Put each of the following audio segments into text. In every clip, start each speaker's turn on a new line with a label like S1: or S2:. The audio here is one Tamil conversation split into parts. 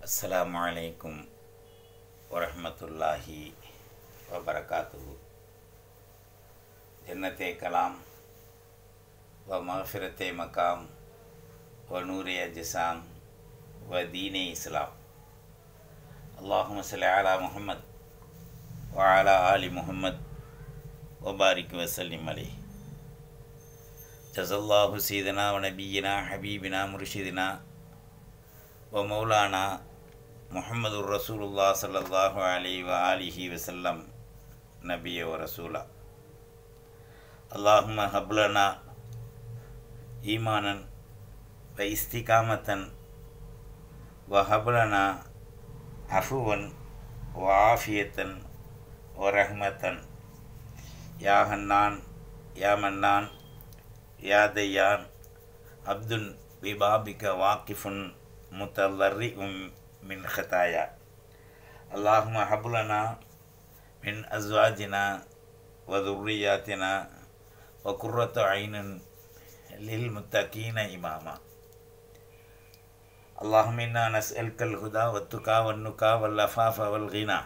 S1: السلام عليكم ورحمة الله وبركاته جنة كلام ومغفرة مقام ونور أجسام ودين إسلام اللهم صل على محمد وعلى آل محمد وبارك وسلم عليه جزا الله سيدنا ونبينا حبيبنا مرشدنا ومولانا محمد الرسول الله صلى الله عليه وآله وسلم نبي ورسول اللهم هب لنا إيمانا واستقامة وهب لنا عفوا وعافية ورحمة يا هنان يا منان يا ديان عبد ببابك واقف متضرئ من خطايا اللهم حب لنا من أزواجنا وذرياتنا وقرة عين للمتقين إماما اللهم إنا نسألك الهدى والتقى والنقى واللفاف والغنى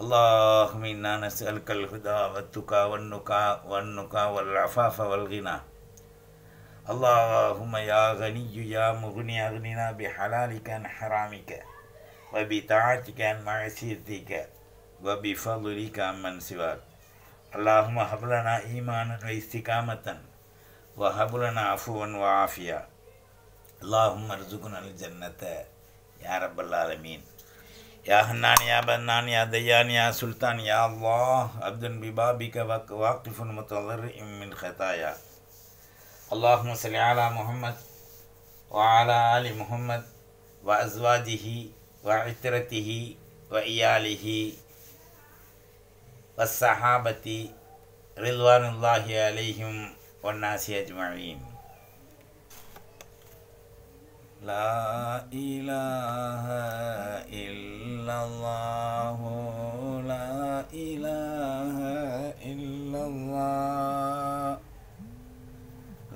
S1: اللهم إنا نسألك الهدى والتقى والنقى والنقى والعفاف والغنى اللهم يا غني يا مغني أغننا بحلالك عن حرامك وبطاعتك عن معصيتك وبفضلك عن من سواك اللهم هب لنا إيمانا واستقامة وهب لنا عفوا وعافية اللهم ارزقنا الجنة يا رب العالمين يا حنان يا بنان يا ديان يا سلطان يا الله عبد ببابك واقف متضرع من خطاياك اللهم صل على محمد وعلى آل محمد وأزواجه وعترته وإياله والصحابة رضوان الله عليهم والناس أجمعين لا إله إلا الله لا إله إلا الله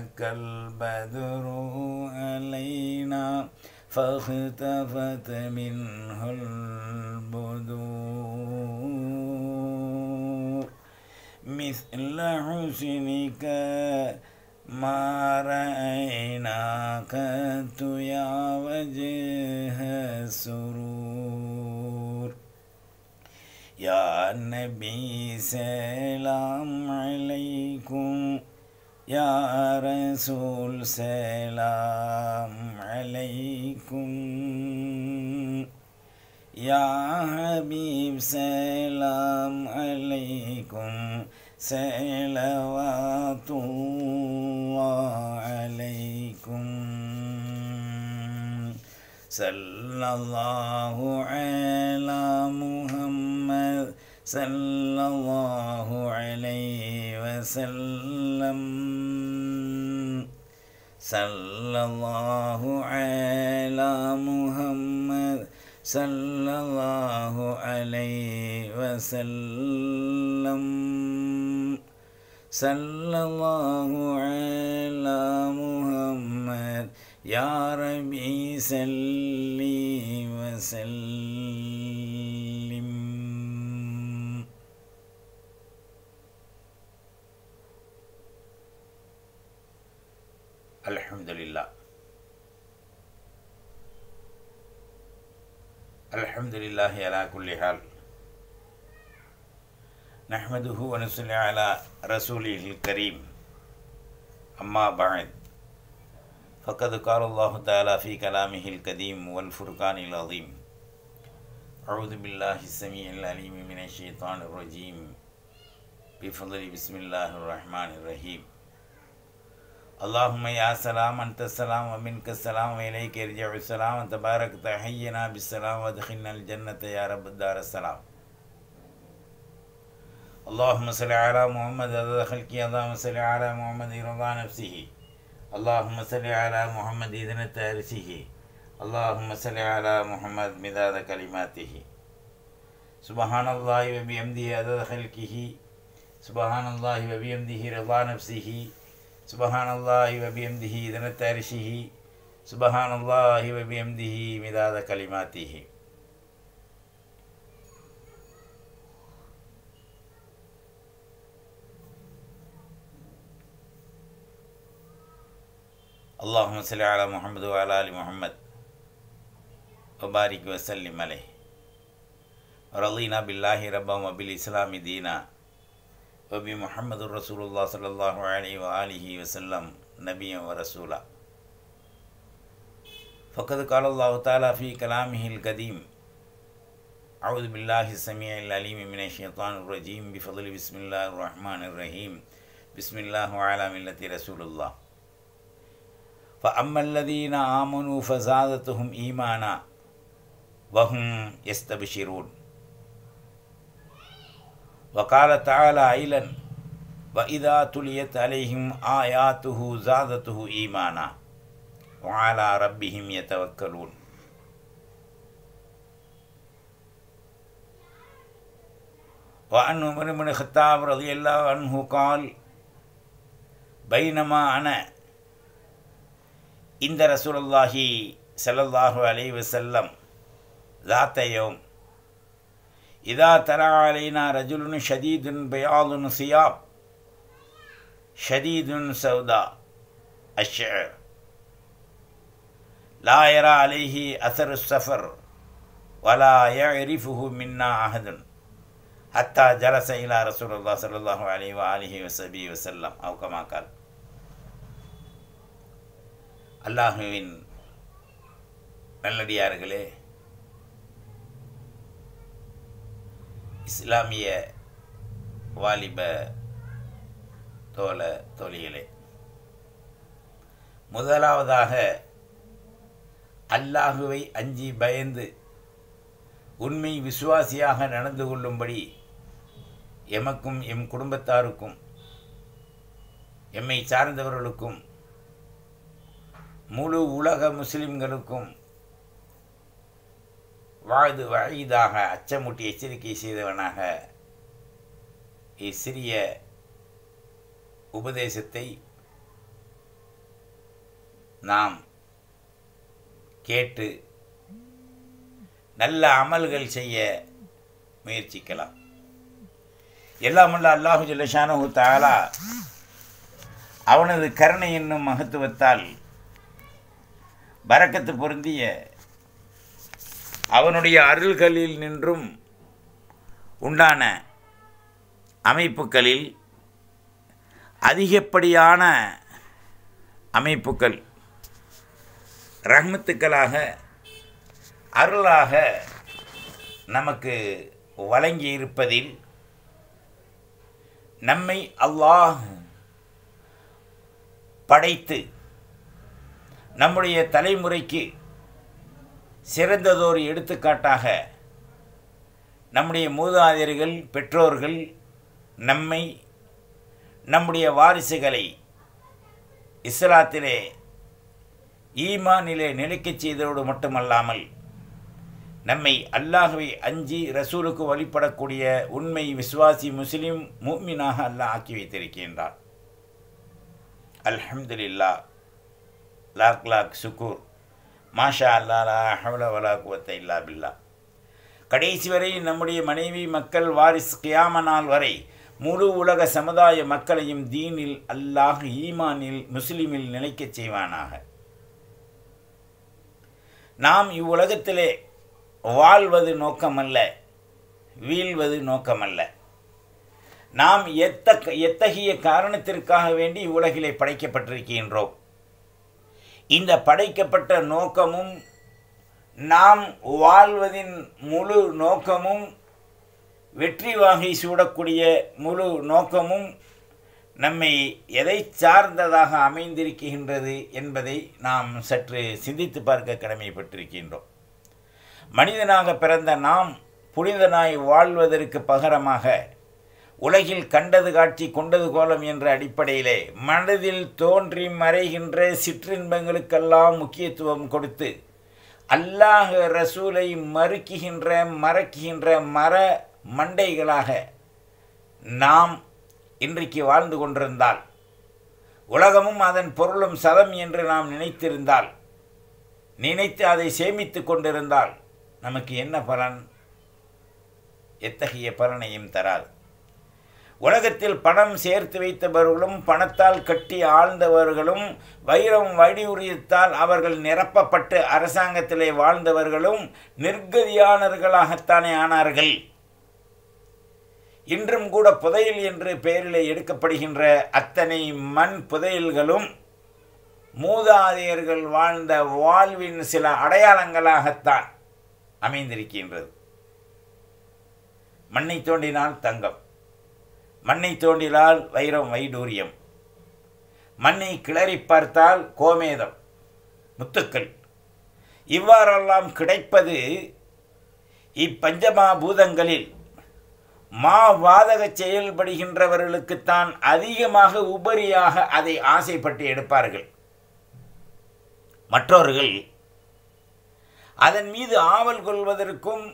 S1: حك البدر علينا فاختفت منه البدور مثل حسنك ما رأيناك يا وجه السرور يا نبي سلام يا رسول سلام عليكم يا حبيب سلام عليكم سلوات الله عليكم صلى الله على محمد صلى الله عليه وسلم صلى الله على محمد صلى الله عليه وسلم صلى الله على محمد يا ربي صلي وسلم لله الحمد لله على كل حال نحمده ونصلي على رسوله الكريم أما بعد فقد قال الله تعالى في كلامه القديم والفرقان العظيم أعوذ بالله السميع العليم من الشيطان الرجيم بفضل بسم الله الرحمن الرحيم اللهم يا سلام أنت السلام ومنك السلام وإليك يرجع السلام تبارك تحينا بالسلام وادخلنا الجنة يا رب الدار السلام اللهم صل على محمد هذا خلقي اللهم صل على محمد رضا نفسه اللهم صل على محمد إذن تارسه اللهم صل على محمد مداد كلماته سبحان الله وبحمده هذا خلقه سبحان الله وبحمده رضا نفسه سبحان الله وبيمده ذنة عرشه سبحان الله وبيمده مداد كلماته اللهم صل على محمد وعلى آل محمد وبارك وسلم عليه رضينا بالله ربا وبالإسلام دينا وبي محمد رسول الله صلى الله عليه وآله وسلم نبيا ورسولا فقد قال الله تعالى في كلامه القديم أعوذ بالله السميع العليم من الشيطان الرجيم بفضل بسم الله الرحمن الرحيم بسم الله وعلى ملة رسول الله فأما الذين آمنوا فزادتهم إيمانا وهم يستبشرون وقال تعالى عيلا وإذا تليت عليهم آياته زادته إيمانا وعلى ربهم يتوكلون وأن عمر بن الخطاب رضي الله عنه قال بينما أنا عند رسول الله صلى الله عليه وسلم ذات يوم إذا ترى علينا رجل شديد بياض ثياب شديد سوداء الشعر لا يرى عليه أثر السفر ولا يعرفه منا أحد حتى جلس إلى رسول الله صلى الله عليه وآله وصحبه وسلم أو كما قال அல்லாஹுவின் நல்லடியார்களே இஸ்லாமிய வாலிப தோல தொழிலே முதலாவதாக அல்லாஹுவை அஞ்சி பயந்து உண்மை விசுவாசியாக நடந்து கொள்ளும்படி எமக்கும் எம் குடும்பத்தாருக்கும் எம்மை சார்ந்தவர்களுக்கும் முழு உலக முஸ்லிம்களுக்கும் வாது வயதாக அச்சமூட்டி எச்சரிக்கை செய்தவனாக இச்சிறிய உபதேசத்தை நாம் கேட்டு நல்ல அமல்கள் செய்ய முயற்சிக்கலாம் எல்லாம் உள்ள அல்லாஹு ஜல்லஷானு தாலா அவனது கருணை என்னும் மகத்துவத்தால் பறக்கத்து பொருந்திய அவனுடைய அருள்களில் நின்றும் உண்டான அமைப்புகளில் அதிகப்படியான அமைப்புகள் ரஹ்மத்துக்களாக அருளாக நமக்கு வழங்கி இருப்பதில் நம்மை அல்லாஹ் படைத்து நம்முடைய தலைமுறைக்கு சிறந்ததொரு எடுத்துக்காட்டாக நம்முடைய மூதாதையர்கள் பெற்றோர்கள் நம்மை நம்முடைய வாரிசுகளை இஸ்லாத்திலே ஈமானிலே நிலைக்கச் செய்ததோடு மட்டுமல்லாமல் நம்மை அல்லாஹுவை அஞ்சி ரசூலுக்கு வழிபடக்கூடிய உண்மை விஸ்வாசி முஸ்லீம் மூமினாக அல்லாஹ் ஆக்கி வைத்திருக்கின்றார் அல்ஹம்துலில்லா லாக் லாக் சுக்கூர் மாஷா அல்லாலா ஹவுல வலா குவத்தை இல்லா பில்லா கடைசி வரை நம்முடைய மனைவி மக்கள் வாரிஸ் கியாம நாள் வரை முழு உலக சமுதாய மக்களையும் தீனில் அல்லாஹ் ஈமானில் முஸ்லிமில் நிலைக்கச் செய்வானாக நாம் இவ்வுலகத்திலே வாழ்வது நோக்கமல்ல வீழ்வது நோக்கமல்ல நாம் எத்த எத்தகைய காரணத்திற்காக வேண்டி இவ்வுலகிலே படைக்கப்பட்டிருக்கின்றோம் இந்த படைக்கப்பட்ட நோக்கமும் நாம் வாழ்வதின் முழு நோக்கமும் வெற்றி வாகை சூடக்கூடிய முழு நோக்கமும் நம்மை எதை சார்ந்ததாக அமைந்திருக்கின்றது என்பதை நாம் சற்று சிந்தித்து பார்க்க கடமைப்பட்டிருக்கின்றோம் மனிதனாக பிறந்த நாம் புனிதனாய் வாழ்வதற்கு பகரமாக உலகில் கண்டது காட்சி கொண்டது கோலம் என்ற அடிப்படையிலே மனதில் தோன்றி மறைகின்ற சிற்றின்பங்களுக்கெல்லாம் முக்கியத்துவம் கொடுத்து அல்லாஹ் ரசூலை மறுக்குகின்ற மறக்குகின்ற மர மண்டைகளாக நாம் இன்றைக்கு வாழ்ந்து கொண்டிருந்தால் உலகமும் அதன் பொருளும் சதம் என்று நாம் நினைத்திருந்தால் நினைத்து அதை சேமித்து கொண்டிருந்தால் நமக்கு என்ன பலன் எத்தகைய பலனையும் தராது உலகத்தில் பணம் சேர்த்து வைத்தவர்களும் பணத்தால் கட்டி ஆழ்ந்தவர்களும் வைரம் வழியுறுத்தால் அவர்கள் நிரப்பப்பட்டு அரசாங்கத்திலே வாழ்ந்தவர்களும் நிர்கதியானவர்களாகத்தானே ஆனார்கள் இன்றும் கூட புதையல் என்று பெயரிலே எடுக்கப்படுகின்ற அத்தனை மண் புதையல்களும் மூதாதையர்கள் வாழ்ந்த வாழ்வின் சில அடையாளங்களாகத்தான் அமைந்திருக்கின்றது மண்ணை தோண்டினால் தங்கம் மண்ணை தோண்டினால் வைரம் வைடூரியம் மண்ணை கிளறி பார்த்தால் கோமேதம் முத்துக்கள் இவ்வாறெல்லாம் கிடைப்பது இப்பஞ்சமா பூதங்களில் வாதக செயல்படுகின்றவர்களுக்குத்தான் அதிகமாக உபரியாக அதை ஆசைப்பட்டு எடுப்பார்கள் மற்றவர்கள் அதன் மீது ஆவல் கொள்வதற்கும்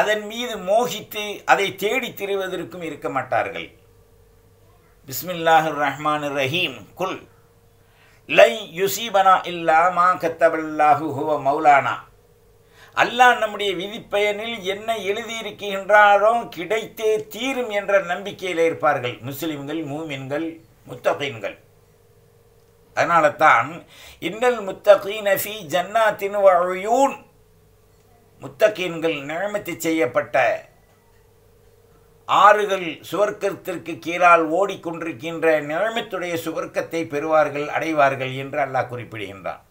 S1: அதன் மீது மோகித்து அதை தேடி திரிவதற்கும் இருக்க மாட்டார்கள் பிஸ்மில்லாஹு ரஹ்மான் ரஹீம் குல் லை யுசீபனா இல்லா மா கத்தபல்லாஹு ஹுவ மௌலானா அல்லாஹ் நம்முடைய விதிப்பயனில் என்ன எழுதியிருக்கின்றாரோ கிடைத்தே தீரும் என்ற நம்பிக்கையில் இருப்பார்கள் முஸ்லிம்கள் மூமின்கள் முத்தகீன்கள் அதனால தான் இன்னல் முத்தகீன் ஃபி ஜன்னாத்தின் வழியூன் முத்தகீன்கள் நியமித்து செய்யப்பட்ட ஆறுகள் சுவர்க்கத்திற்கு கீழால் ஓடிக்கொண்டிருக்கின்ற நிழமத்துடைய சுவர்க்கத்தை பெறுவார்கள் அடைவார்கள் என்று அல்லாஹ் குறிப்பிடுகின்றான்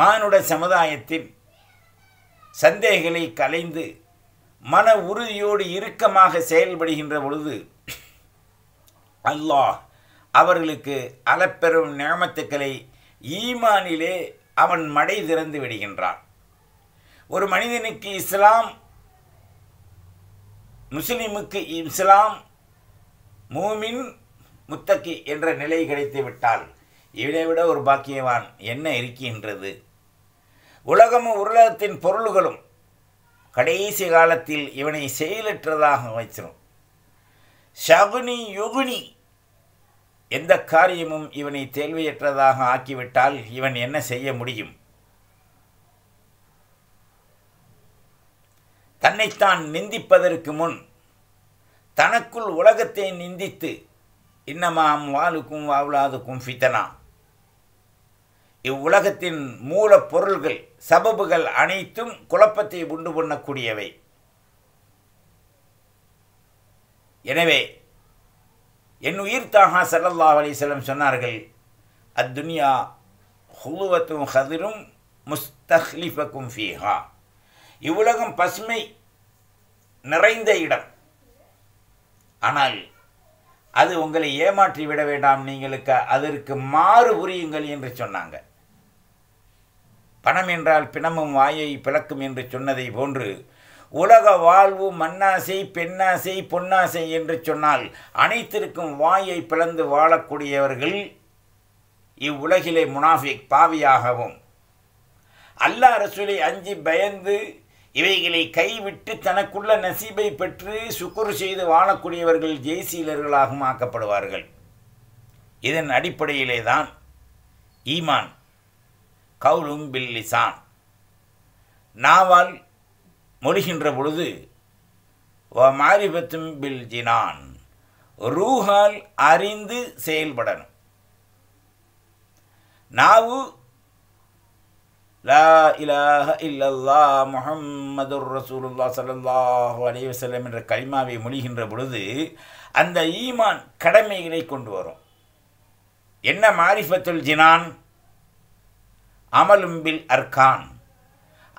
S1: மானுட சமுதாயத்தின் சந்தேகங்களை கலைந்து மன உறுதியோடு இறுக்கமாக செயல்படுகின்ற பொழுது அல்லாஹ் அவர்களுக்கு அலப்பெறும் நியமத்துக்களை ஈமானிலே அவன் மடை திறந்து விடுகின்றான் ஒரு மனிதனுக்கு இஸ்லாம் முஸ்லிமுக்கு இஸ்லாம் மூமின் முத்தக்கி என்ற நிலை கிடைத்து விட்டால் விட ஒரு பாக்கியவான் என்ன இருக்கின்றது உலகமும் உலகத்தின் பொருள்களும் கடைசி காலத்தில் இவனை செயலற்றதாக வைச்சிடும் சகுனி யுகுனி எந்த காரியமும் இவனை தேல்வியற்றதாக ஆக்கிவிட்டால் இவன் என்ன செய்ய முடியும் தன்னைத்தான் நிந்திப்பதற்கு முன் தனக்குள் உலகத்தை நிந்தித்து இன்னமாம் வாளுக்கும் வாவுலாதுக்கும் ஃபித்தனாம் இவ்வுலகத்தின் மூலப்பொருள்கள் சபபுகள் அனைத்தும் குழப்பத்தை உண்டு பண்ணக்கூடியவை எனவே என் உயிர் தாகா சல்லல்லா அலிசல்லம் சொன்னார்கள் அத்துனியா ஹுலுவத்தும் ஹதிரும் முஸ்தஹ்லிஃபக்கும் ஃபீஹா இவ்வுலகம் பசுமை நிறைந்த இடம் ஆனால் அது உங்களை ஏமாற்றி விட வேண்டாம் நீங்களுக்கு அதற்கு மாறு புரியுங்கள் என்று சொன்னாங்க பணம் என்றால் பிணமும் வாயை பிளக்கும் என்று சொன்னதை போன்று உலக வாழ்வு மண்ணாசை பெண்ணாசை பொன்னாசை என்று சொன்னால் அனைத்திற்கும் வாயை பிளந்து வாழக்கூடியவர்கள் இவ்வுலகிலே முனாஃபிக் பாவியாகவும் அல்லா ரசூலை அஞ்சி பயந்து இவைகளை கைவிட்டு தனக்குள்ள நசீபை பெற்று சுக்குறு செய்து வாழக்கூடியவர்கள் ஜெய்சீலர்களாகவும் ஆக்கப்படுவார்கள் இதன் அடிப்படையிலே தான் ஈமான் கவுலும் பில்லிசான் நாவால் மொழிகின்ற பொழுது மாரிபத்தும் பில் ஜினான் ரூஹால் அறிந்து செயல்படணும் நாவு லா இலாஹ இல்லல்லா முஹம்மதுர் ரசூலுல்லா சல்லாஹ் அலைவசல்லம் என்ற கலிமாவை மொழிகின்ற பொழுது அந்த ஈமான் கடமைகளை கொண்டு வரும் என்ன மாரிஃபத்துல் ஜினான் அமலும்பில் அர்கான்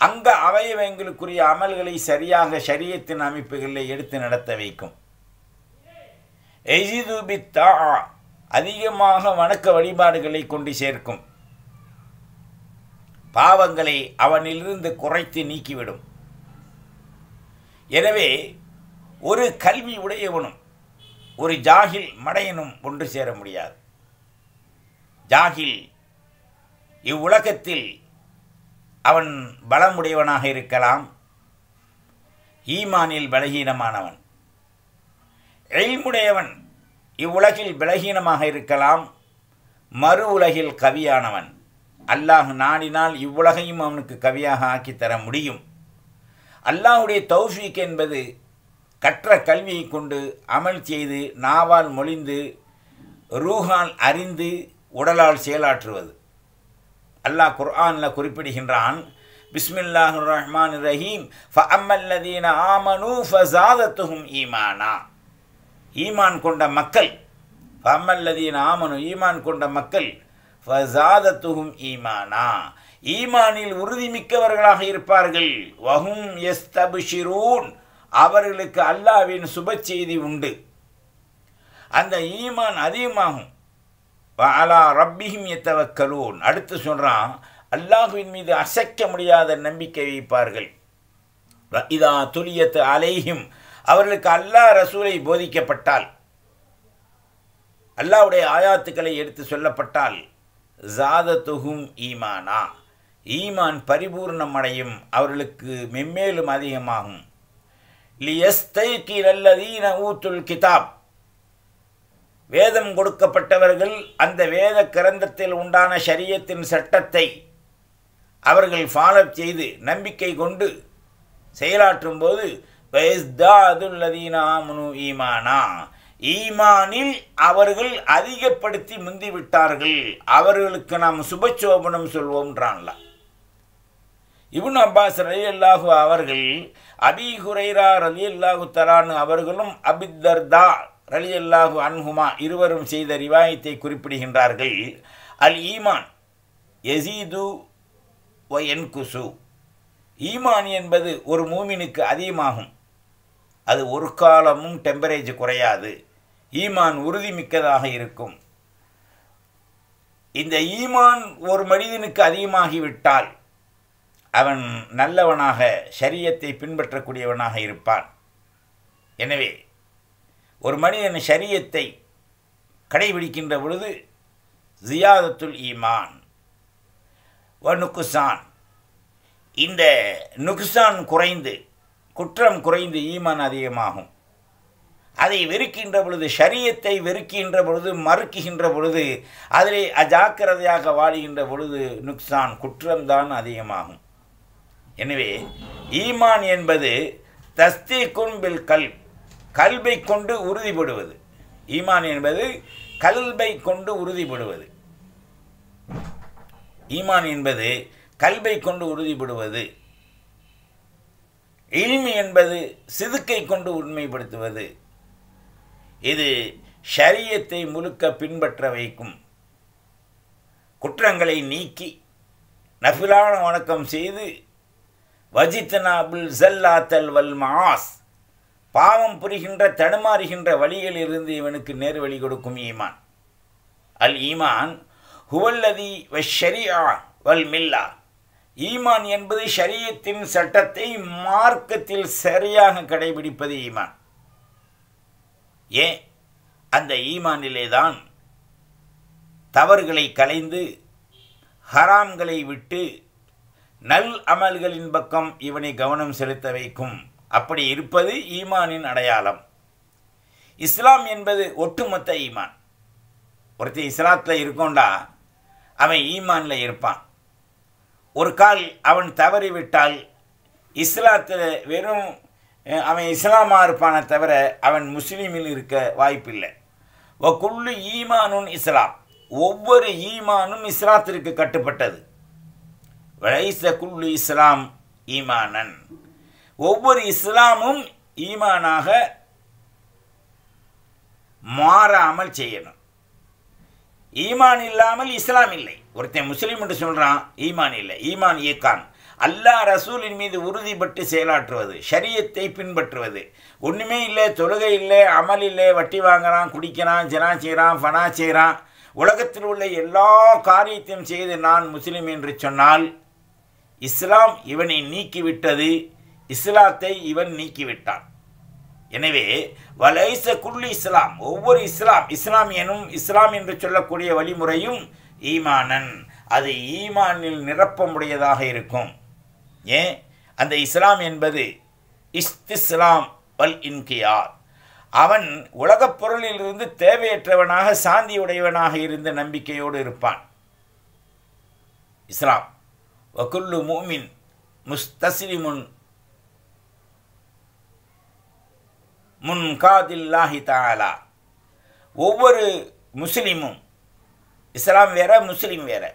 S1: அங்க அவயவங்களுக்குரிய அமல்களை சரியாக சரியத்தின் அமைப்புகளை எடுத்து நடத்த வைக்கும் எஜிதுபித்தா அதிகமாக வணக்க வழிபாடுகளை கொண்டு சேர்க்கும் பாவங்களை அவனிலிருந்து குறைத்து நீக்கிவிடும் எனவே ஒரு கல்வி உடையவனும் ஒரு ஜாகில் மடையனும் ஒன்று சேர முடியாது ஜாகில் இவ்வுலகத்தில் அவன் பலமுடையவனாக இருக்கலாம் ஈமானில் பலகீனமானவன் எய்முடையவன் இவ்வுலகில் பலகீனமாக இருக்கலாம் மறு உலகில் கவியானவன் அல்லாஹ் நாடினால் இவ்வுலகையும் அவனுக்கு கவியாக ஆக்கித்தர முடியும் அல்லாஹுடைய தௌஃபீக் என்பது கற்ற கல்வியை கொண்டு அமல் செய்து நாவால் மொழிந்து ரூஹால் அறிந்து உடலால் செயலாற்றுவது அல்லாஹ் குர்ஆனில் குறிப்பிடுகின்றான் பிஸ்மில்லாஹ் ரஹ்மான் ரஹீம் ஃப அம்மல்லதீன ஆமனு ஃபசாதத்துகும் ஈமானா ஈமான் கொண்ட மக்கள் ஃப ஆமனு ஈமான் கொண்ட மக்கள் ஃபசாதத்துகும் ஈமானா ஈமானில் உறுதிமிக்கவர்களாக இருப்பார்கள் வஹும் எஸ் தபுஷிரூன் அவர்களுக்கு அல்லாவின் சுப செய்தி உண்டு அந்த ஈமான் அதிகமாகும் அலா ரப்பிஹிம் எத்தவக்கலூன் அடுத்து சொல்கிறான் அல்லாஹுவின் மீது அசைக்க முடியாத நம்பிக்கை வைப்பார்கள் இதா துலியத்து அலைஹிம் அவர்களுக்கு அல்லாஹ் ரசூலை போதிக்கப்பட்டால் அல்லாவுடைய ஆயாத்துக்களை எடுத்து சொல்லப்பட்டால் ஜாதத்துகும் ஈமானா ஈமான் பரிபூர்ணம் அடையும் அவர்களுக்கு மென்மேலும் அதிகமாகும் லியஸ்தை ஊத்துல் கிதாப் வேதம் கொடுக்கப்பட்டவர்கள் அந்த வேத கிரந்தத்தில் உண்டான ஷரியத்தின் சட்டத்தை அவர்கள் ஃபாலோ செய்து நம்பிக்கை கொண்டு செயலாற்றும் போது வயஸ்தா அதுல்லதீனா முனு ஈமானா ஈமானில் அவர்கள் அதிகப்படுத்தி முந்திவிட்டார்கள் அவர்களுக்கு நாம் சுபச்சோபனம் சொல்வோம்ன்றான்ல இவன் அப்பாஸ் ரலி அல்லாஹு அவர்கள் அபி ஹுரைரா ரலி அல்லாஹு தரானு அவர்களும் அபித்தர்தா ரலி அல்லாஹு அன்ஹுமா இருவரும் செய்த ரிவாயத்தை குறிப்பிடுகின்றார்கள் அல் ஈமான் எசீது ஒ என் குசு ஈமான் என்பது ஒரு மூமினுக்கு அதிகமாகும் அது ஒரு காலமும் டெம்பரேஜ் குறையாது ஈமான் உறுதிமிக்கதாக இருக்கும் இந்த ஈமான் ஒரு மனிதனுக்கு அதிகமாகிவிட்டால் அவன் நல்லவனாக சரியத்தை பின்பற்றக்கூடியவனாக இருப்பான் எனவே ஒரு மனிதன் சரியத்தை கடைபிடிக்கின்ற பொழுது ஜியாதத்துல் ஈமான் வ நுக்குசான் இந்த நுக்குசான் குறைந்து குற்றம் குறைந்து ஈமான் அதிகமாகும் அதை வெறுக்கின்ற பொழுது ஷரியத்தை வெறுக்கின்ற பொழுது மறுக்குகின்ற பொழுது அதிலே அஜாக்கிரதையாக வாழுகின்ற பொழுது நுக்சான் குற்றம்தான் அதிகமாகும் எனவே ஈமான் என்பது தஸ்தி கும்பில் கல் கல்வை கொண்டு உறுதிப்படுவது ஈமான் என்பது கல்வை கொண்டு உறுதிப்படுவது ஈமான் என்பது கல்வை கொண்டு உறுதிப்படுவது இனிமை என்பது சிதுக்கை கொண்டு உண்மைப்படுத்துவது இது ஷரியத்தை முழுக்க பின்பற்ற வைக்கும் குற்றங்களை நீக்கி நஃபிலான வணக்கம் செய்து வஜித்னாபுல் ஜல்லாத்தல் வல் மாஸ் பாவம் புரிகின்ற தடுமாறுகின்ற வழியில் இருந்து இவனுக்கு நேர் வழி கொடுக்கும் ஈமான் அல் ஈமான் ஹுவல்லதி வஷரியா வல் மில்லா ஈமான் என்பது ஷரியத்தின் சட்டத்தை மார்க்கத்தில் சரியாக கடைபிடிப்பது ஈமான் ஏன் அந்த ஈமானிலே தான் தவறுகளை கலைந்து ஹராம்களை விட்டு நல் அமல்களின் பக்கம் இவனை கவனம் செலுத்த வைக்கும் அப்படி இருப்பது ஈமானின் அடையாளம் இஸ்லாம் என்பது ஒட்டுமொத்த ஈமான் ஒருத்தர் இஸ்லாத்தில் இருக்கோண்டா அவன் ஈமானில் இருப்பான் ஒரு கால் அவன் தவறிவிட்டால் இஸ்லாத்தில் வெறும் அவன் இஸ்லாமாக இருப்பான தவிர அவன் முஸ்லீமில் இருக்க வாய்ப்பில்லை வக்குள்ளு ஈமானுன் இஸ்லாம் ஒவ்வொரு ஈமானும் இஸ்லாத்திற்கு கட்டுப்பட்டது வைச குல்லு இஸ்லாம் ஈமானன் ஒவ்வொரு இஸ்லாமும் ஈமானாக மாறாமல் செய்யணும் ஈமான் இல்லாமல் இஸ்லாம் இல்லை ஒருத்தன் முஸ்லீம் என்று சொல்கிறான் ஈமான் இல்லை ஈமான் இயக்கான் அல்லாஹ் ரசூலின் மீது உறுதிப்பட்டு செயலாற்றுவது ஷரியத்தை பின்பற்றுவது ஒன்றுமே இல்லை தொழுகை இல்லை அமல் இல்லை வட்டி வாங்குகிறான் குடிக்கிறான் ஜனா செய்கிறான் ஃபனா செய்கிறான் உலகத்தில் உள்ள எல்லா காரியத்தையும் செய்து நான் முஸ்லீம் என்று சொன்னால் இஸ்லாம் இவனை நீக்கிவிட்டது இஸ்லாத்தை இவன் நீக்கிவிட்டான் எனவே வலைச குள்ளி இஸ்லாம் ஒவ்வொரு இஸ்லாம் இஸ்லாம் எனும் இஸ்லாம் என்று சொல்லக்கூடிய வழிமுறையும் ஈமானன் அது ஈமானில் நிரப்பமுடையதாக இருக்கும் ஏன் அந்த இஸ்லாம் என்பது இஸ்திஸ்லாம் வல் இன்கியார் அவன் உலகப் பொருளிலிருந்து தேவையற்றவனாக சாந்தியுடையவனாக இருந்த நம்பிக்கையோடு இருப்பான் இஸ்லாம் வகுல்லு மூமின் முஸ்தஸ்லிமுன் முன் காதில்லாஹி தாலா ஒவ்வொரு முஸ்லீமும் இஸ்லாம் வேற முஸ்லீம் வேற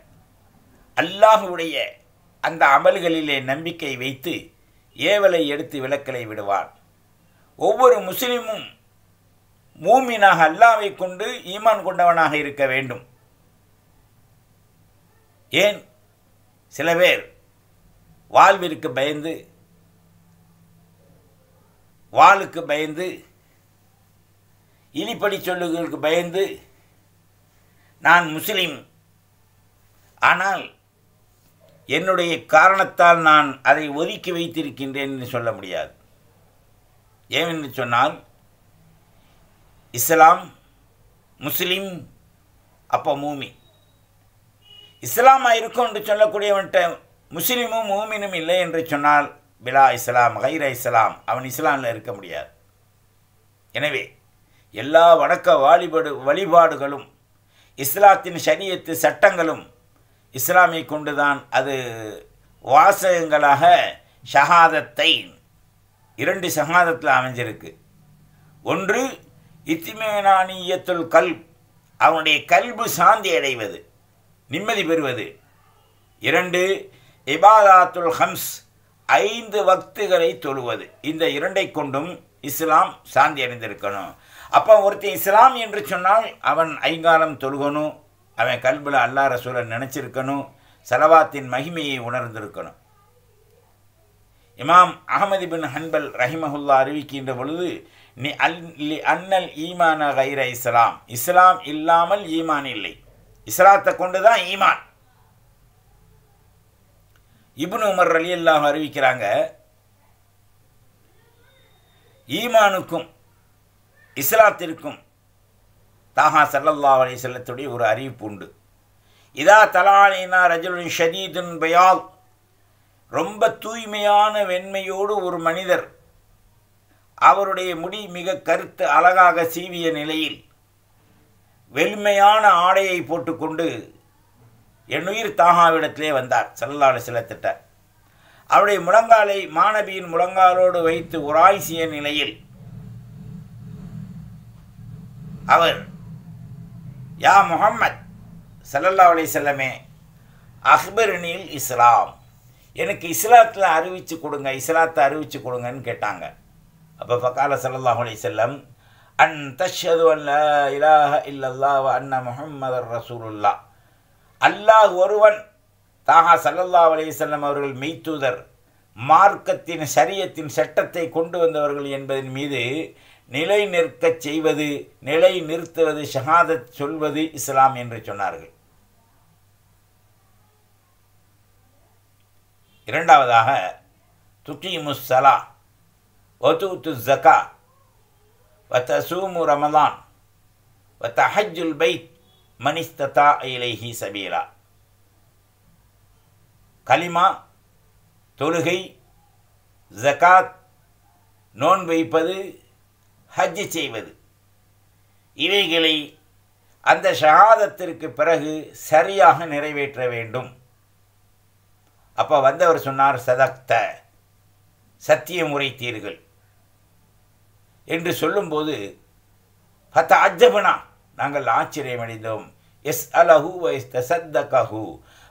S1: அல்லாஹுடைய அந்த அமல்களிலே நம்பிக்கை வைத்து ஏவலை எடுத்து விளக்கலை விடுவார் ஒவ்வொரு முஸ்லீமும் மூமினாக அல்லாவை கொண்டு ஈமான் கொண்டவனாக இருக்க வேண்டும் ஏன் சில பேர் வாழ்விற்கு பயந்து வாளுக்கு பயந்து இழிப்படி சொல்லுகளுக்கு பயந்து நான் முஸ்லீம் ஆனால் என்னுடைய காரணத்தால் நான் அதை ஒதுக்கி வைத்திருக்கின்றேன் என்று சொல்ல முடியாது ஏனென்று சொன்னால் இஸ்லாம் முஸ்லீம் அப்போ மூமி இஸ்லாமாக இருக்கும் என்று சொல்லக்கூடியவன்ட்ட முஸ்லீமும் மூமினும் இல்லை என்று சொன்னால் பிலா இஸ்லாம் ஹைர இஸ்லாம் அவன் இஸ்லாமில் இருக்க முடியாது எனவே எல்லா வணக்க வழிபாடு வழிபாடுகளும் இஸ்லாத்தின் சரியத்து சட்டங்களும் இஸ்லாமை கொண்டுதான் அது வாசகங்களாக ஷஹாதத்தை இரண்டு ஷஹாதத்தில் அமைஞ்சிருக்கு ஒன்று இத்திமேனானியத்துல் கல் அவனுடைய கல்பு சாந்தி அடைவது நிம்மதி பெறுவது இரண்டு இபாதாத்துல் ஹம்ஸ் ஐந்து வக்துகளை தொழுவது இந்த இரண்டை கொண்டும் இஸ்லாம் சாந்தி அடைந்திருக்கணும் அப்போ ஒருத்தன் இஸ்லாம் என்று சொன்னால் அவன் ஐங்காலம் தொழுகணும் அவன் கல்பில் அல்லா ரசூலை நினச்சிருக்கணும் சலவாத்தின் மகிமையை உணர்ந்திருக்கணும் இமாம் அகமது பின் ஹன்பல் ரஹிமஹுல்லா அறிவிக்கின்ற பொழுது நீ அல் அன்னல் ஈமான கைர இஸ்லாம் இஸ்லாம் இல்லாமல் ஈமான் இல்லை இஸ்லாத்தை கொண்டு தான் ஈமான் இப்னு உமர் அலி அல்லாஹ் அறிவிக்கிறாங்க ஈமானுக்கும் இஸ்லாத்திற்கும் தாகா சல்லல்லா அலி செல்லத்துடைய ஒரு அறிவிப்பு உண்டு இதா தலாலினா ரஜுலின் ஷதீதுன் பயால் ரொம்ப தூய்மையான வெண்மையோடு ஒரு மனிதர் அவருடைய முடி மிக கருத்து அழகாக சீவிய நிலையில் வெண்மையான ஆடையை போட்டுக்கொண்டு என்னுயிர் தாகாவிடத்திலே வந்தார் சல்லாடு திட்ட அவருடைய முழங்காலை மாணவியின் முழங்காலோடு வைத்து உராய்சிய நிலையில் அவர் யா முகம்மத் சல்லல்லா செல்லமே அக்பரினில் இஸ்லாம் எனக்கு இஸ்லாத்தில் அறிவித்து கொடுங்க இஸ்லாத்தை அறிவித்து கொடுங்கன்னு கேட்டாங்க அப்போ பக்கால சல்லல்லா செல்லம் அன் தஷது அல்ல இலாஹ இல்லல்லா அன்ன முகம்மது ரசூலுல்லா அல்லாஹ் ஒருவன் தாஹா சல்லல்லா அலிசல்லம் அவர்கள் மெய்த்தூதர் மார்க்கத்தின் சரியத்தின் சட்டத்தை கொண்டு வந்தவர்கள் என்பதன் மீது நிலை நிற்கச் செய்வது நிலை நிறுத்துவது ஷஹாதத் சொல்வது இஸ்லாம் என்று சொன்னார்கள் இரண்டாவதாக துக்கீமு சலா ஒத்து ஜக்கா வத்த சூமு ரமலான் வத்த ஹஜ்ஜுல் பைத் மனிஸ்ததா இலைஹி சபீலா கலிமா தொழுகை ஜகாத் நோன் வைப்பது ஹஜ் செய்வது இவைகளை அந்த ஷஹாதத்திற்கு பிறகு சரியாக நிறைவேற்ற வேண்டும் அப்போ வந்தவர் சொன்னார் சதக்த சத்தியம் உரைத்தீர்கள் என்று சொல்லும்போது பத்த அஜபனா நாங்கள் ஆச்சரியமடைந்தோம் எஸ் அலஹு எஸ்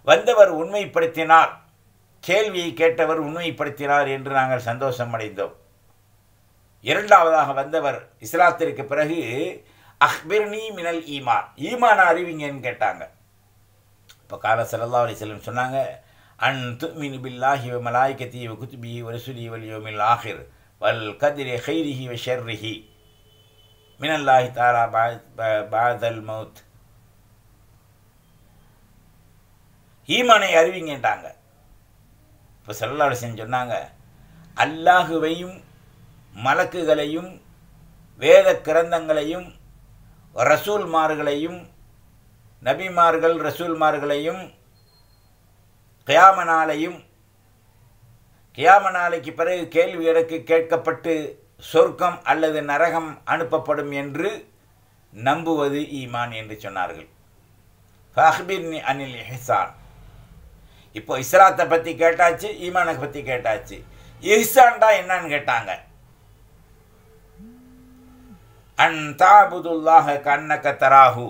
S1: வந்தவர் உண்மைப்படுத்தினார் கேள்வியை கேட்டவர் உண்மைப்படுத்தினார் என்று நாங்கள் சந்தோஷம் அடைந்தோம் இரண்டாவதாக வந்தவர் இஸ்லாத்திற்கு பிறகு அஹ்பிர்னி மினல் ஈமான் ஈமான் அறிவிங்கன்னு கேட்டாங்க இப்போ கால சல்லா அலிஸ்லம் சொன்னாங்க அன் துமின் பில்லாஹி மலாய்கத்தி குத்துபி வரிசுலி யோமில் ஆஹிர் வல் கதிரி ஹைரிஹி வ ஷர்ரிஹி மினல்லாஹி தாரா பாதல் மவுத் ஈமானை அறிவிங்கன்ட்டாங்க இப்போ செஞ்சு சொன்னாங்க அல்லாஹுவையும் மலக்குகளையும் வேத கிரந்தங்களையும் ரசூல்மார்களையும் நபிமார்கள் ரசூல்மார்களையும் கியாமனாலையும் கியாமனாலைக்கு பிறகு கேள்வி எனக்கு கேட்கப்பட்டு சொர்க்கம் அல்லது நரகம் அனுப்பப்படும் என்று நம்புவது ஈமான் என்று சொன்னார்கள் ஃபஹ்பிர்னி அனில் இஹ்சான் இப்போ இஸ்ராத்தை பற்றி கேட்டாச்சு ஈமானை பற்றி கேட்டாச்சு இஹ்சான்டா என்னன்னு கேட்டாங்க கண்ணக்க தராகு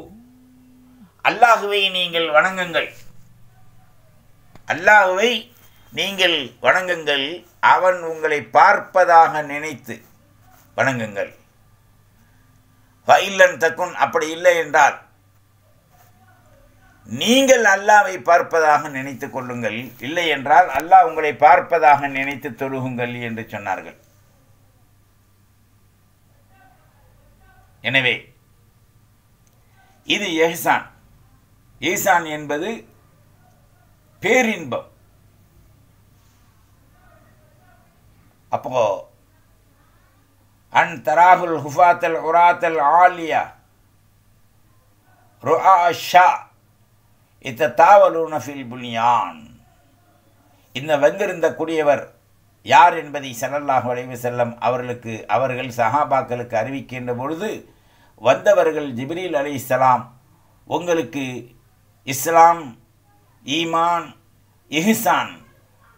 S1: அல்லாஹுவை நீங்கள் வணங்குங்கள் அல்லாஹுவை நீங்கள் வணங்குங்கள் அவன் உங்களை பார்ப்பதாக நினைத்து வணங்குங்கள் வயல்லன் தக்குன் அப்படி இல்லை என்றால் நீங்கள் அல்லாவை பார்ப்பதாக நினைத்துக் கொள்ளுங்கள் இல்லை என்றால் அல்லாஹ் உங்களை பார்ப்பதாக நினைத்து தொழுகுங்கள் என்று சொன்னார்கள் எனவே இது எஹசான் ஈசான் என்பது பேரின்பம் அப்போ أن تراه ஹுஃபாத்தல் உராத்தல் ஆலியா رؤى இத்த தாவலு நஃபில் புனியான் இந்த வந்திருந்த கூடியவர் யார் என்பதை செல்லல்லாக வளைவு செல்லம் அவர்களுக்கு அவர்கள் சஹாபாக்களுக்கு அறிவிக்கின்ற பொழுது வந்தவர்கள் ஜிப்ரீல் அலி இஸ்லாம் உங்களுக்கு இஸ்லாம் ஈமான் இஹ்சான்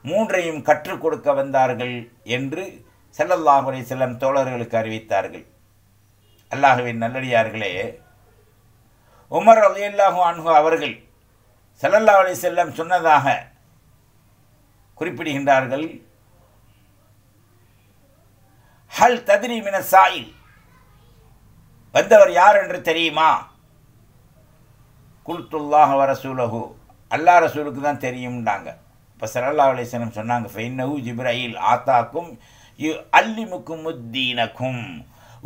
S1: மூன்றையும் கற்றுக் கொடுக்க வந்தார்கள் என்று செல்லல்லாஹ் செல்லம் தோழர்களுக்கு அறிவித்தார்கள் அல்லாஹுவின் நல்லடியார்களே உமர் அல்லாஹு அன்பு அவர்கள் செல்லல்லா அலி செல்லம் சொன்னதாக குறிப்பிடுகின்றார்கள் ஹல் ததிரி மின சாயில் வந்தவர் யார் என்று தெரியுமா வர சூலகு அல்லா ரசூலுக்கு தான் தெரியும்டாங்க இப்போ சலல்லா அலிஸ்லம் சொன்னாங்க ஃபெய்னஹு ஜிப்ராயில் ஆத்தாக்கும் யு அல்லிமுக்குமுத்தீனக்கும்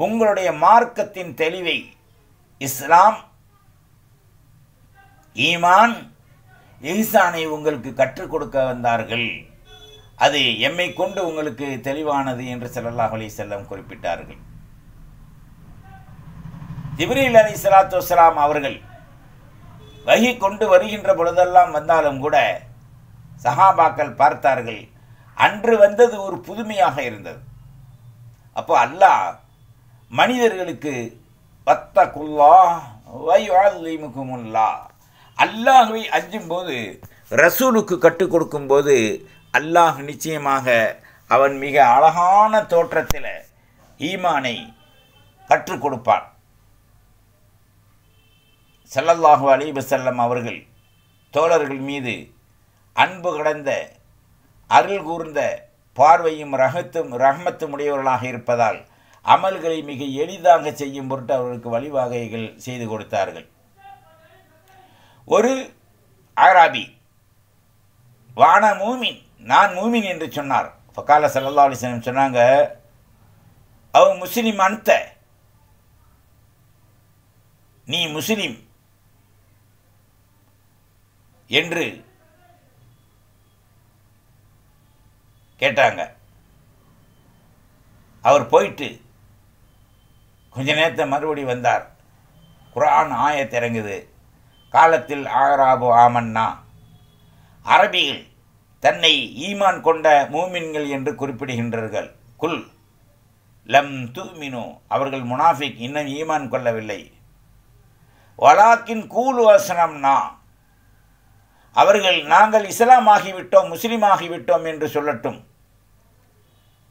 S1: உங்களுடைய மார்க்கத்தின் தெளிவை இஸ்லாம் ஈமான் எஹிசானை உங்களுக்கு கற்றுக் கொடுக்க வந்தார்கள் அது எம்மை கொண்டு உங்களுக்கு தெளிவானது என்று செல்லல்லாஹ் அலி செல்லம் குறிப்பிட்டார்கள் திபிரில் அலி சலாத்து வலாம் அவர்கள் வகி கொண்டு வருகின்ற பொழுதெல்லாம் வந்தாலும் கூட சஹாபாக்கள் பார்த்தார்கள் அன்று வந்தது ஒரு புதுமையாக இருந்தது அப்போ அல்லாஹ் மனிதர்களுக்கு வத்த குல்லா வைமுகமுல்லா அல்லாஹுவை அஞ்சும்போது ரசூலுக்கு கற்றுக் கொடுக்கும்போது அல்லாஹ் நிச்சயமாக அவன் மிக அழகான தோற்றத்தில் ஈமானை கற்றுக் கொடுப்பான் செல்லல்லாஹு அலிபசல்லம் அவர்கள் தோழர்கள் மீது அன்பு கடந்த அருள் கூர்ந்த பார்வையும் ரகத்தும் ரஹமத்தும் உடையவர்களாக இருப்பதால் அமல்களை மிக எளிதாக செய்யும் பொருட்டு அவர்களுக்கு வழிவகைகள் செய்து கொடுத்தார்கள் ஒரு அராபி வான மூமின் நான் மூமின் என்று சொன்னார் பக்கால சல்லா அலிஸ்லம் சொன்னாங்க அவ முஸ்லீம் அனுத்த நீ முஸ்லீம் என்று கேட்டாங்க அவர் போயிட்டு கொஞ்ச நேரத்தை மறுபடி வந்தார் குரான் ஆயத் இறங்குது காலத்தில் ஆராபு ஆமன்னா அரபியில் தன்னை ஈமான் கொண்ட மூமின்கள் என்று குறிப்பிடுகின்றார்கள் குல் லம் தூமினு அவர்கள் முனாஃபிக் இன்னும் ஈமான் கொள்ளவில்லை வலாக்கின் கூலு வசனம்னா அவர்கள் நாங்கள் இஸ்லாமாகிவிட்டோம் முஸ்லீமாகிவிட்டோம் என்று சொல்லட்டும்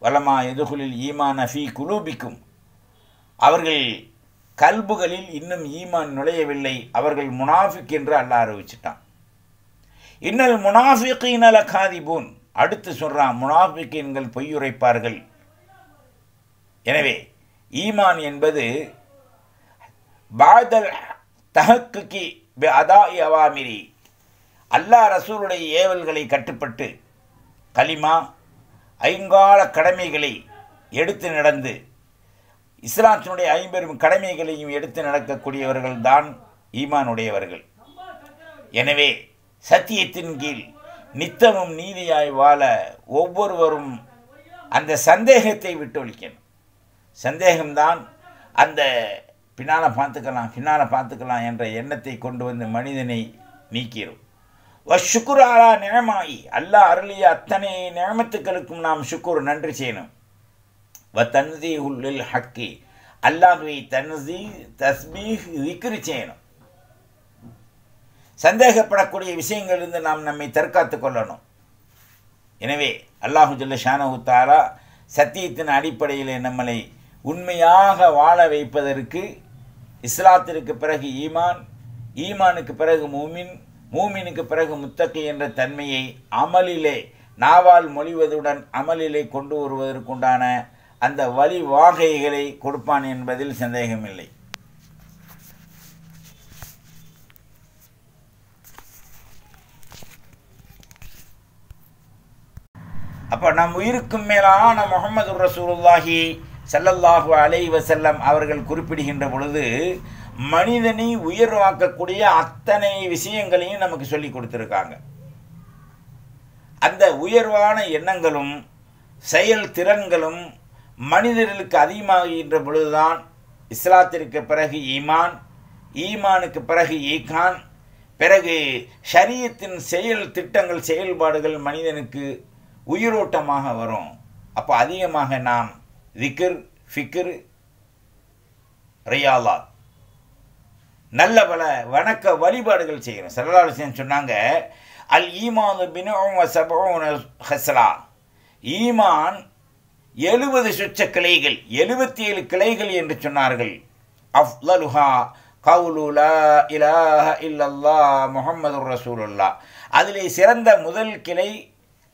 S1: வலமா எதுகுலில் ஈமான் அஃபி குலூபிக்கும் அவர்கள் கல்புகளில் இன்னும் ஈமான் நுழையவில்லை அவர்கள் முனாஃபிக் என்று அல்ல அறிவிச்சிட்டான் இன்னல் முனாஃபிகினல காதிபூன் அடுத்து சொல்கிறான் முனாஃபிக்கின்கள் பொய்யுரைப்பார்கள் எனவே ஈமான் என்பது பாதல் தஹக்குக்கி அதா அவாமிரி அல்லா ரசூருடைய ஏவல்களை கட்டுப்பட்டு கலிமா ஐங்கால கடமைகளை எடுத்து நடந்து இஸ்லாத்தினுடைய ஐம்பெரும் கடமைகளையும் எடுத்து நடக்கக்கூடியவர்கள் தான் ஈமானுடையவர்கள் எனவே சத்தியத்தின் கீழ் நித்தமும் நீதியாய் வாழ ஒவ்வொருவரும் அந்த சந்தேகத்தை விட்டொழிக்கணும் சந்தேகம்தான் அந்த பின்னால் பார்த்துக்கலாம் பின்னால் பார்த்துக்கலாம் என்ற எண்ணத்தை கொண்டு வந்து மனிதனை நீக்கிறோம் வ ஷுக்குராலா நிழமாயி அல்லாஹ் அருளிய அத்தனை நேமத்துக்களுக்கும் நாம் ஷுக்குர் நன்றி செய்யணும் வ தன்சி உள்ளில் ஹக்கி அல்லாஹுவை தன்சி தஸ்பீஹ் விக்கிரி செய்யணும் சந்தேகப்படக்கூடிய விஷயங்களிலிருந்து நாம் நம்மை தற்காத்து கொள்ளணும் எனவே அல்லாஹு ஜல்ல ஷானஹு தாரா சத்தியத்தின் அடிப்படையில் நம்மளை உண்மையாக வாழ வைப்பதற்கு இஸ்லாத்திற்கு பிறகு ஈமான் ஈமானுக்கு பிறகு மூமின் மூமினுக்கு பிறகு முத்தக்கி என்ற தன்மையை அமலிலே நாவால் மொழிவதுடன் அமலிலே கொண்டு வருவதற்குண்டான அந்த வழி வாகைகளை கொடுப்பான் என்பதில் சந்தேகமில்லை அப்ப நம் உயிருக்கும் மேலான முகமது ரசூலுல்லாஹி சல்லல்லாஹு அலைவசல்லம் அவர்கள் குறிப்பிடுகின்ற பொழுது மனிதனை உயர்வாக்கக்கூடிய அத்தனை விஷயங்களையும் நமக்கு சொல்லி கொடுத்துருக்காங்க அந்த உயர்வான எண்ணங்களும் செயல் திறன்களும் மனிதர்களுக்கு அதிகமாகின்ற பொழுதுதான் இஸ்லாத்திற்கு பிறகு ஈமான் ஈமானுக்கு பிறகு ஈகான் பிறகு சரியத்தின் செயல் திட்டங்கள் செயல்பாடுகள் மனிதனுக்கு உயிரோட்டமாக வரும் அப்போ அதிகமாக நாம் விக்கிர் ஃபிக்கிர் ரியாலாத் நல்ல பல வணக்க வழிபாடுகள் செய்கிறோம் சரலாலசியம் சொன்னாங்க அல் ஈமான் ஹஸ்லா ஈமான் எழுபது சுச்ச கிளைகள் எழுபத்தி ஏழு கிளைகள் என்று சொன்னார்கள் அஃப்லலுஹா கவுலுலா இலாஹ இல்லல்லா முகமது ரசூலுல்லா அதிலே சிறந்த முதல் கிளை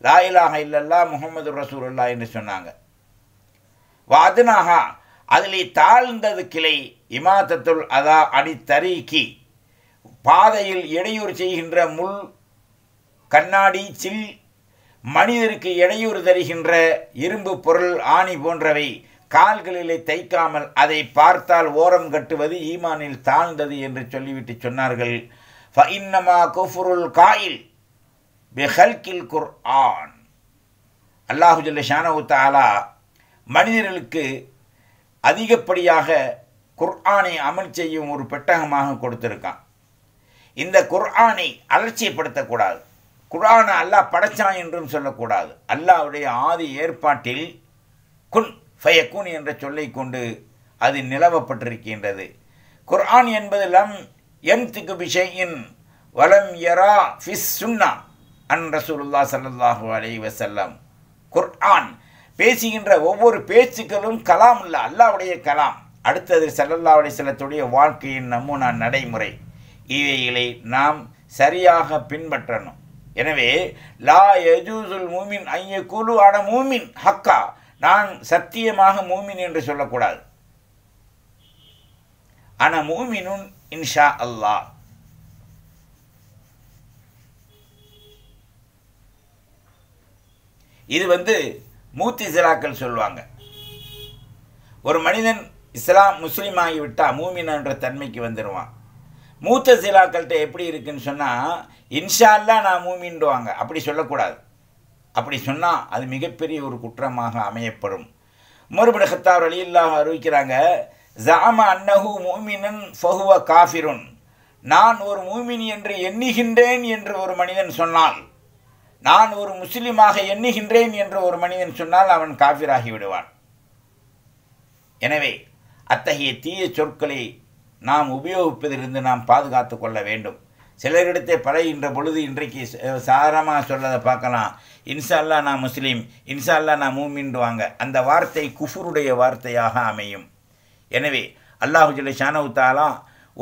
S1: லா இலாஹ இல்லல்லா முகமது ரசூலுல்லா என்று சொன்னாங்க வாதுனாஹா அதிலே தாழ்ந்தது கிளை இமாதத்துல் அதா அணி தரீக்கி பாதையில் இடையூறு செய்கின்ற முள் கண்ணாடி சில் மனிதருக்கு இடையூறு தருகின்ற இரும்பு பொருள் ஆணி போன்றவை கால்களிலே தைக்காமல் அதை பார்த்தால் ஓரம் கட்டுவது ஈமானில் தாழ்ந்தது என்று சொல்லிவிட்டு சொன்னார்கள் ஃப இன்னமா குஃபுருல் காயில் பெஹல்கில் குர் ஆன் அல்லாஹு ஜல்ல ஷானவு தாலா மனிதர்களுக்கு அதிகப்படியாக குர்ஆனை அமல் செய்யும் ஒரு பெட்டகமாக கொடுத்துருக்கான் இந்த குர்ஆனை அலட்சியப்படுத்தக்கூடாது குர்ஆனை அல்லாஹ் படைச்சான் என்றும் சொல்லக்கூடாது அல்லாஹ்வுடைய ஆதி ஏற்பாட்டில் குன் ஃபயக்குன் என்ற சொல்லை கொண்டு அது நிலவப்பட்டிருக்கின்றது குர்ஆன் என்பது லம் எம் திக்கு பிஷையின் வலம் யரா ஃபிஸ் சுன்னா அன் ரசூலுல்லா சல்லாஹு அலி வசல்லம் குர்ஆன் பேசுகின்ற ஒவ்வொரு பேச்சுக்களும் கலாம் இல்லை அல்லாவுடைய கலாம் அடுத்தது சல்லல்லா அலிசல்லத்துடைய வாழ்க்கையின் நமூனா நடைமுறை இவைகளை நாம் சரியாக பின்பற்றணும் எனவே லா யஜூசுல் மூமின் ஐய குழு ஆன மூமின் ஹக்கா நான் சத்தியமாக மூமின் என்று சொல்லக்கூடாது ஆனால் மூமினுன் இன்ஷா அல்லாஹ் இது வந்து மூத்தி சிலாக்கள் சொல்லுவாங்க ஒரு மனிதன் இஸ்லாம் முஸ்லீம் ஆகிவிட்டால் மூமினன்ற தன்மைக்கு வந்துடுவான் மூத்த சிலாக்கள்கிட்ட எப்படி இருக்குன்னு சொன்னால் இன்ஷால்லாம் நான் மூமின்டுவாங்க அப்படி சொல்லக்கூடாது அப்படி சொன்னால் அது மிகப்பெரிய ஒரு குற்றமாக அமையப்படும் மறுபடி ஹத்தார் அலியில்லாக அறிவிக்கிறாங்க ஜாம அன்னஹு மூமினன் ஃபஹுவ காஃபிருன் நான் ஒரு மூமினி என்று எண்ணுகின்றேன் என்று ஒரு மனிதன் சொன்னால் நான் ஒரு முஸ்லீமாக எண்ணுகின்றேன் என்று ஒரு மனிதன் சொன்னால் அவன் காஃபிராகி விடுவான் எனவே அத்தகைய தீய சொற்களை நாம் உபயோகிப்பதிலிருந்து நாம் பாதுகாத்து கொள்ள வேண்டும் சிலரிடத்தை பழகின்ற பொழுது இன்றைக்கு சாரமாக சொல்லதை பார்க்கலாம் இன்சால்லா நான் முஸ்லீம் இன்சால்லா நான் வாங்க அந்த வார்த்தை குஃபுருடைய வார்த்தையாக அமையும் எனவே அல்லாஹு ஜல்ல ஷானவுத்தாலா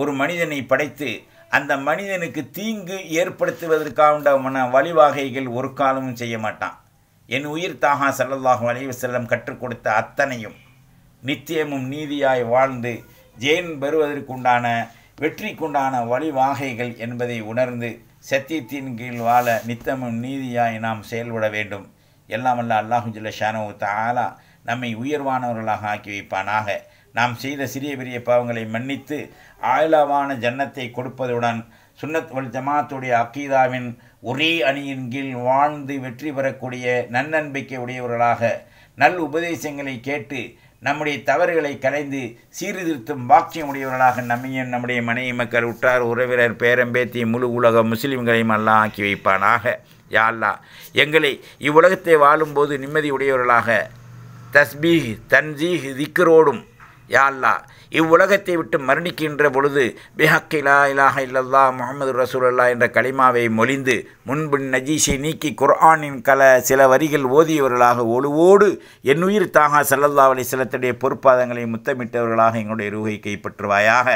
S1: ஒரு மனிதனை படைத்து அந்த மனிதனுக்கு தீங்கு ஏற்படுத்துவதற்கான வழிவாகைகள் ஒரு காலமும் செய்ய மாட்டான் என் உயிர் தாகா சல்லல்லாஹு அலைவசல்லம் கற்றுக் கொடுத்த அத்தனையும் நித்தியமும் நீதியாய் வாழ்ந்து ஜெயின் பெறுவதற்குண்டான வெற்றிக்குண்டான வழிவாகைகள் என்பதை உணர்ந்து சத்தியத்தின் கீழ் வாழ நித்தமும் நீதியாய் நாம் செயல்பட வேண்டும் எல்லாம் அல்ல அல்லாஹு ஷானோ தாலா நம்மை உயர்வானவர்களாக ஆக்கி வைப்பானாக நாம் செய்த சிறிய பெரிய பாவங்களை மன்னித்து ஆயுளவான ஜன்னத்தை கொடுப்பதுடன் சுன்னத் வல் ஜமாத்துடைய அக்கீதாவின் ஒரே அணியின் கீழ் வாழ்ந்து வெற்றி பெறக்கூடிய நன்னம்பிக்கை உடையவர்களாக நல் உபதேசங்களை கேட்டு நம்முடைய தவறுகளை கலைந்து சீர்திருத்தும் வாக்கியம் உடையவர்களாக நம்மையும் நம்முடைய மனைவி மக்கள் உற்றார் உறவினர் பேரம்பேத்தி முழு உலக முஸ்லீம்களையும் எல்லாம் ஆக்கி வைப்பானாக யாழ்லா எங்களை இவ்வுலகத்தை வாழும்போது நிம்மதியுடையவர்களாக தஸ்பீஹ் தன்ஜீஹ் திக்கரோடும் யாழ்லா இவ்வுலகத்தை விட்டு மரணிக்கின்ற பொழுது பிஹக்கிலா இலாக இல்லல்லா முகமது ரசூலல்லா என்ற களிமாவை மொழிந்து முன்பின் நஜீஷை நீக்கி குர்ஆனின் கல சில வரிகள் ஓதியவர்களாக ஒழுவோடு என்னுயிர் தாகா சல்லல்லா அலி சிலத்துடைய பொறுப்பாதங்களை முத்தமிட்டவர்களாக எங்களுடைய ரூகை கைப்பற்றுவாயாக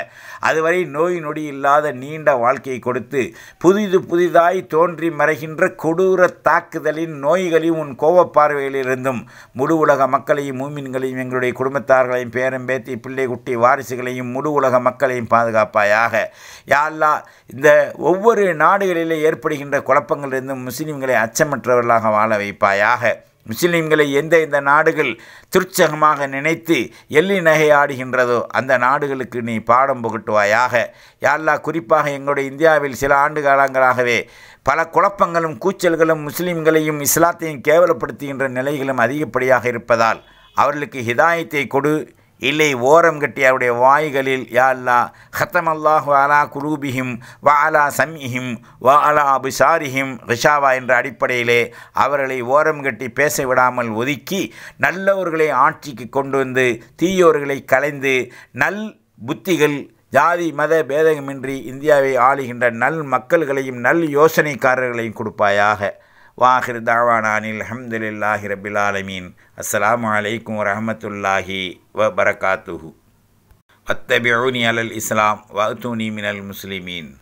S1: அதுவரை நோய் நொடி இல்லாத நீண்ட வாழ்க்கையை கொடுத்து புதிது புதிதாய் தோன்றி மறைகின்ற கொடூர தாக்குதலின் நோய்களையும் உன் கோவப்பார்வைகளிலிருந்தும் முழு உலக மக்களையும் மூமின்களையும் எங்களுடைய குடும்பத்தார்களையும் பேரம்பேத்தி பேத்தி பிள்ளை குட்டி வாரிசுகளையும் முழு உலக மக்களையும் பாதுகாப்பாயாக யாழ்லா இந்த ஒவ்வொரு நாடுகளிலே ஏற்படுகின்ற குழப்பங்களிலிருந்தும் முஸ்லீம்களை அச்சமற்றவர்களாக வாழ வைப்பாயாக முஸ்லீம்களை எந்த எந்த நாடுகள் துற்சகமாக நினைத்து எள்ளி நகையாடுகின்றதோ அந்த நாடுகளுக்கு நீ பாடம் புகட்டுவாயாக யாழ்லா குறிப்பாக எங்களுடைய இந்தியாவில் சில ஆண்டு காலங்களாகவே பல குழப்பங்களும் கூச்சல்களும் முஸ்லீம்களையும் இஸ்லாத்தையும் கேவலப்படுத்துகின்ற நிலைகளும் அதிகப்படியாக இருப்பதால் அவர்களுக்கு ஹிதாயத்தை கொடு இல்லை ஓரம் கட்டி அவருடைய வாய்களில் யா அல்லா ஹத்தம் அல்லாஹு அலா குலூபிஹிம் வ அலா சம்ஹிம் வ அலா அபுசாரிஹிம் ரிஷாவா என்ற அடிப்படையிலே அவர்களை ஓரம் கட்டி பேச விடாமல் ஒதுக்கி நல்லவர்களை ஆட்சிக்கு கொண்டு வந்து தீயோர்களை கலைந்து நல் புத்திகள் ஜாதி மத பேதகமின்றி இந்தியாவை ஆளுகின்ற நல் மக்கள்களையும் நல் யோசனைக்காரர்களையும் கொடுப்பாயாக வாஹிர் தாவானான் அலமதுல்லாஹி ரபில் ஆலமீன் அஸ்லாம் வலைக்கம் வரமத்துல்லாஹி வ பரகாத்துஹு அத்தபியூனி அலல் இஸ்லாம் வஅத்தூனி மினல் முஸ்லிமீன்